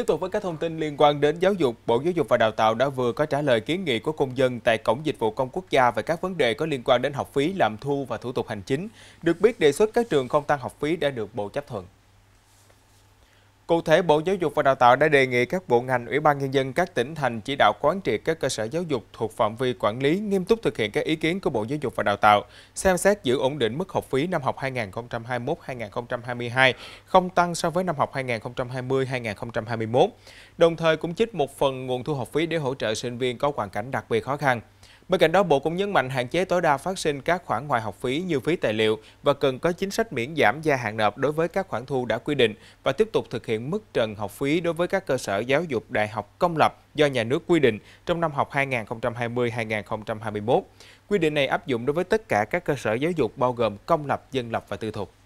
Tiếp tục với các thông tin liên quan đến giáo dục, Bộ Giáo dục và Đào tạo đã vừa có trả lời kiến nghị của công dân tại Cổng Dịch vụ Công Quốc gia về các vấn đề có liên quan đến học phí, làm thu và thủ tục hành chính. Được biết, đề xuất các trường không tăng học phí đã được Bộ chấp thuận. Cụ thể, Bộ Giáo dục và Đào tạo đã đề nghị các bộ ngành, ủy ban nhân dân các tỉnh thành chỉ đạo quán triệt các cơ sở giáo dục thuộc phạm vi quản lý nghiêm túc thực hiện các ý kiến của Bộ Giáo dục và Đào tạo, xem xét giữ ổn định mức học phí năm học 2021-2022, không tăng so với năm học 2020-2021, đồng thời cũng chích một phần nguồn thu học phí để hỗ trợ sinh viên có hoàn cảnh đặc biệt khó khăn. Bên cạnh đó, Bộ cũng nhấn mạnh hạn chế tối đa phát sinh các khoản ngoài học phí như phí tài liệu và cần có chính sách miễn giảm gia hạn nộp đối với các khoản thu đã quy định và tiếp tục thực hiện mức trần học phí đối với các cơ sở giáo dục đại học công lập do nhà nước quy định trong năm học 2020-2021. Quy định này áp dụng đối với tất cả các cơ sở giáo dục bao gồm công lập, dân lập và tư thục.